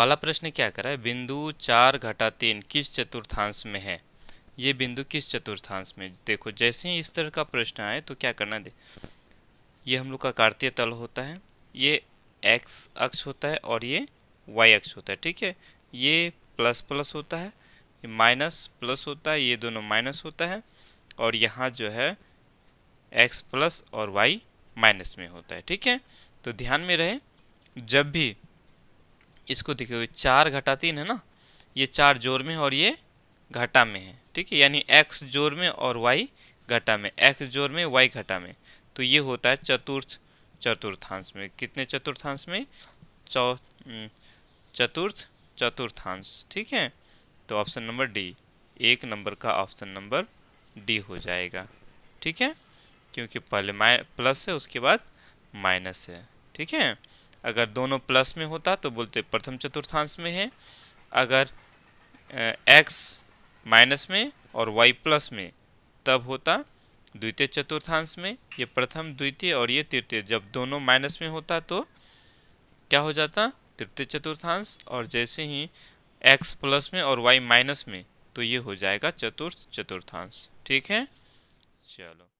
पहला प्रश्न क्या करा है बिंदु चार घटा तीन किस चतुर्थांश में है ये बिंदु किस चतुर्थांश में देखो जैसे ही इस तरह का प्रश्न आए तो क्या करना दे ये हम लोग का कार्तीय तल होता है ये एक्स अक्ष होता है और ये वाई अक्ष होता है ठीक है ये प्लस प्लस होता है ये माइनस प्लस होता है ये दोनों माइनस होता है और यहाँ जो है एक्स प्लस और वाई माइनस में होता है ठीक है तो ध्यान में रहे जब भी इसको देखिए हुए चार घटा तीन है ना ये चार जोर में और ये घटा में है ठीक है यानी एक्स जोर में और वाई घटा में एक्स जोर में वाई घटा में तो ये होता है चतुर्थ चतुर्थांश में कितने चतुर्थांश में हम्म, चतुर्थ चतुर्थांश ठीक है तो ऑप्शन नंबर डी एक नंबर का ऑप्शन नंबर डी हो जाएगा ठीक है क्योंकि पहले माइ प्लस है उसके बाद माइनस है ठीक है अगर दोनों प्लस में होता तो बोलते प्रथम चतुर्थांश में है अगर एक्स माइनस में और वाई प्लस में तब होता द्वितीय चतुर्थांश में ये प्रथम द्वितीय और ये तृतीय जब दोनों माइनस में होता तो क्या हो जाता तृतीय चतुर्थांश और जैसे ही एक्स प्लस में और वाई माइनस में तो ये हो जाएगा चतुर्थ चतुर्थांश ठीक है चलो